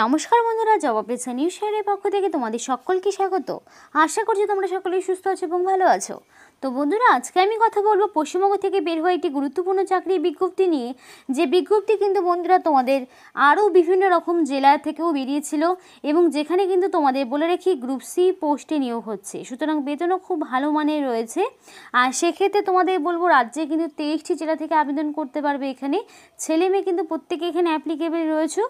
নমস্কার বন্ধুরা জবাব পেছা নিউজ শেয়ারের পক্ষ থেকে তোমাদের সকলকে স্বাগত আশা করছি তোমরা সকলেই সুস্থ আছো এবং ভালো আছো তো বন্ধুরা আজকে আমি কথা বলবো পশ্চিমবঙ্গ থেকে বের হয়ে একটি গুরুত্বপূর্ণ চাকরির বিজ্ঞপ্তি নিয়ে যে বিজ্ঞপ্তি কিন্তু বন্ধুরা তোমাদের আরও বিভিন্ন রকম জেলা থেকেও বেরিয়েছিল এবং যেখানে কিন্তু তোমাদের বলে রেখি গ্রুপ সি পোস্টে নিয়োগ হচ্ছে সুতরাং বেতনও খুব ভালো মানের রয়েছে আর সেক্ষেত্রে তোমাদের বলবো রাজ্যে কিন্তু তেইশটি জেলা থেকে আবেদন করতে পারবে এখানে ছেলে মেয়ে কিন্তু প্রত্যেকে এখানে অ্যাপ্লিকেবল রয়েছে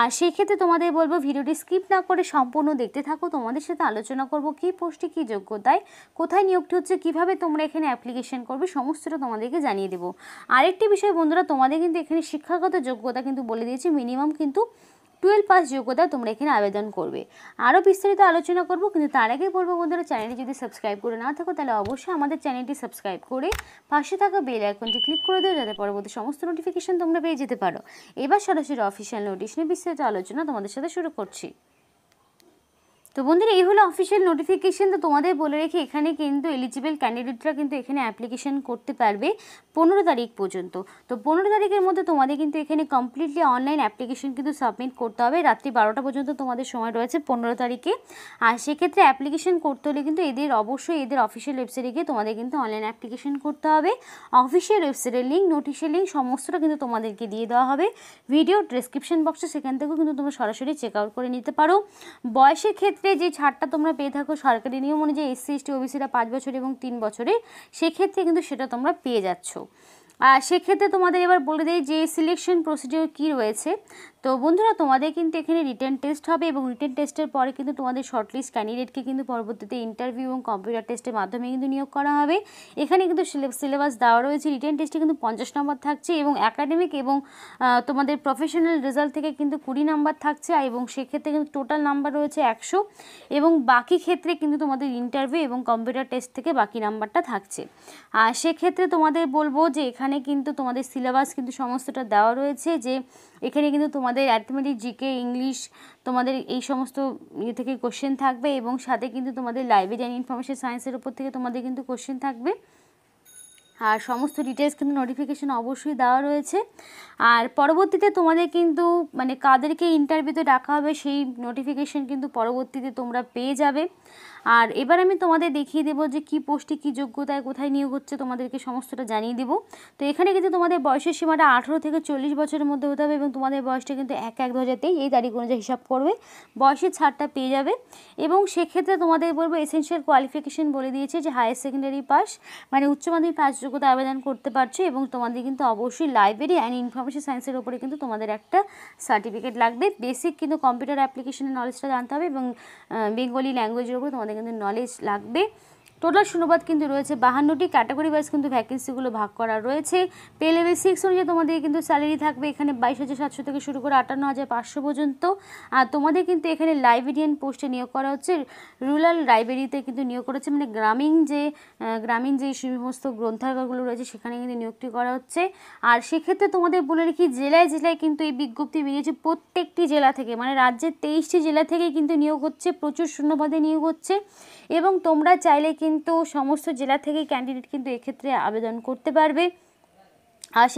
আর সেক্ষেত্রে তোমাদের বলবো ভিডিওটি স্কিপ না করে সম্পূর্ণ দেখতে থাকো তোমাদের সাথে আলোচনা করব কী পোস্টে কী যোগ্যতায় কোথায় নিয়োগটি হচ্ছে কীভাবে কিভাবে তোমরা এখানে অ্যাপ্লিকেশন করবে সমস্তটা তোমাদেরকে জানিয়ে দেবো আরেকটি বিষয় বন্ধুরা তোমাদের কিন্তু এখানে শিক্ষাগত যোগ্যতা কিন্তু বলে দিয়েছি মিনিমাম কিন্তু টুয়েলভ পাস যোগ্যতা তোমরা এখানে আবেদন করবে আরও বিস্তারিত আলোচনা করব কিন্তু তার আগে বলবো বন্ধুরা চ্যানেলটি যদি সাবস্ক্রাইব করে না থাকো তাহলে অবশ্যই আমাদের চ্যানেলটি সাবস্ক্রাইব করে পাশে থাকা বেল আইকনটি ক্লিক করে দিও যাতে পরবর্তী সমস্ত নোটিফিকেশান তোমরা পেয়ে যেতে পারো এবার সরাসরি অফিসিয়াল নোটিশ নিয়ে বিস্তারিত আলোচনা তোমাদের সাথে শুরু করছি তো বন্ধুরা এই হলো অফিসিয়াল নোটিফিকেশন তো তোমাদের বলে রেখে এখানে কিন্তু এলিজিবল ক্যান্ডিডেটরা কিন্তু এখানে অ্যাপ্লিকেশন করতে পারবে পনেরো তারিখ পর্যন্ত তো পনেরো তারিখের মধ্যে তোমাদের কিন্তু এখানে কমপ্লিটলি অনলাইন অ্যাপ্লিকেশন কিন্তু সাবমিট করতে হবে রাত্রি বারোটা পর্যন্ত তোমাদের সময় রয়েছে পনেরো তারিখে আর সেক্ষেত্রে অ্যাপ্লিকেশন করতে হলে কিন্তু এদের অবশ্যই এদের অফিসিয়াল ওয়েবসাইটে গিয়ে তোমাদের কিন্তু অনলাইন অ্যাপ্লিকেশন করতে হবে অফিসিয়াল ওয়েবসাইটের লিঙ্ক নোটিশের লিঙ্ক সমস্তটা কিন্তু তোমাদেরকে দিয়ে দেওয়া হবে ভিডিও ডেসক্রিপশন বক্সে সেখান থেকেও কিন্তু তোমরা সরাসরি চেক আউট করে নিতে পারো বয়সের ক্ষেত্রে ক্ষেত্রে যে ছাড়টা তোমরা পেয়ে থাকো সরকারি নিয়ম অনুযায়ী এসসি এসটি ওবিসিরা পাঁচ বছর এবং তিন বছরে সেক্ষেত্রে কিন্তু সেটা তোমরা পেয়ে যাচ্ছ সেক্ষেত্রে তোমাদের এবার বলে দেয় যে সিলেকশন প্রসিডিওর কী রয়েছে তো বন্ধুরা তোমাদের কিন্তু এখানে রিটার্ন টেস্ট হবে এবং রিটার্ন টেস্টের পরে কিন্তু তোমাদের শর্টলিস্ট ক্যান্ডিডেটকে কিন্তু পরবর্তীতে ইন্টারভিউ এবং কম্পিউটার টেস্টের মাধ্যমে কিন্তু নিয়োগ করা হবে এখানে কিন্তু সিলেবাস দেওয়া রয়েছে রিটার্ন টেস্টে কিন্তু পঞ্চাশ নম্বর থাকছে এবং একাডেমিক এবং তোমাদের প্রফেশনাল রেজাল্ট থেকে কিন্তু কুড়ি নাম্বার থাকছে এবং সেক্ষেত্রে কিন্তু টোটাল নাম্বার রয়েছে একশো এবং বাকি ক্ষেত্রে কিন্তু তোমাদের ইন্টারভিউ এবং কম্পিউটার টেস্ট থেকে বাকি নাম্বারটা থাকছে আর সেক্ষেত্রে তোমাদের বলবো যে এখানে কিন্তু তোমাদের সিলেবাস কিন্তু সমস্তটা দেওয়া রয়েছে যে এখানে কিন্তু তোমাদের তোমাদের অ্যাথমেটিক জিকে ইংলিশ তোমাদের এই সমস্ত ইয়ে থেকে কোশ্চেন থাকবে এবং সাথে কিন্তু তোমাদের লাইব্রেরিয়ান ইনফরমেশন সায়েন্সের উপর থেকে তোমাদের কিন্তু কোশ্চেন থাকবে আর সমস্ত ডিটেলস কিন্তু নোটিফিকেশান অবশ্যই দেওয়া রয়েছে আর পরবর্তীতে তোমাদের কিন্তু মানে কাদেরকে ইন্টারভিউতে ডাকা হবে সেই নোটিফিকেশন কিন্তু পরবর্তীতে তোমরা পেয়ে যাবে আর এবার আমি তোমাদের দেখিয়ে দেবো যে কি পোস্টে কি যোগ্যতায় কোথায় নিয়োগ হচ্ছে তোমাদেরকে সমস্তটা জানিয়ে দেবো তো এখানে কিন্তু তোমাদের বয়সের সীমাটা আঠেরো থেকে চল্লিশ বছরের মধ্যে হতে হবে এবং তোমাদের বয়সটা কিন্তু এক এক দু হাজার এই তারিখ অনুযায়ী হিসাব করবে বয়সের ছাড়টা পেয়ে যাবে এবং সেক্ষেত্রে তোমাদের বলবো এসেন্সিয়াল কোয়ালিফিকেশন বলে দিয়েছে যে হায়ার সেকেন্ডারি পাস মানে উচ্চ মাধ্যমিক পাস যোগ্যতা আবেদন করতে পারছো এবং তোমাদের কিন্তু অবশ্যই লাইব্রেরি অ্যান্ড ইনফরমেশন সায়েন্সের ওপরে কিন্তু তোমাদের একটা সার্টিফিকেট লাগবে বেসিক কিন্তু কম্পিউটার অ্যাপ্লিকেশনের নলেজটা জানতে হবে এবং বেঙ্গলি ল্যাঙ্গুয়েজের ওপরে তোমাদের কিন্তু নলেজ লাগবে টোটাল শূন্যপাত কিন্তু রয়েছে বাহান্নটি ক্যাটাগরি ওয়াইজ কিন্তু ভ্যাকেন্সিগুলো ভাগ করা রয়েছে পে লেভেল সিক্স অনুযায়ী তোমাদের কিন্তু স্যালারি থাকবে এখানে বাইশ হাজার সাতশো থেকে শুরু করে আটান্ন হাজার পাঁচশো পর্যন্ত আর তোমাদের কিন্তু এখানে লাইব্রেরিয়ান পোস্টে নিয়োগ করা হচ্ছে রুরাল লাইব্রেরিতে কিন্তু নিয়োগ করেছে মানে গ্রামীণ যে গ্রামীণ যে সমস্ত গ্রন্থাগারগুলো রয়েছে সেখানে কিন্তু নিয়োগটি করা হচ্ছে আর সেক্ষেত্রে তোমাদের বলে রাখি জেলায় জেলায় কিন্তু এই বিজ্ঞপ্তি বেরিয়েছে প্রত্যেকটি জেলা থেকে মানে রাজ্যের তেইশটি জেলা থেকে কিন্তু নিয়োগ হচ্ছে প্রচুর শূন্যপদে নিয়োগ হচ্ছে এবং তোমরা চাইলে কিন্তু কিন্তু সমস্ত জেলা থেকে ক্যান্ডিডেট কিন্তু এক্ষেত্রে আবেদন করতে পারবে আর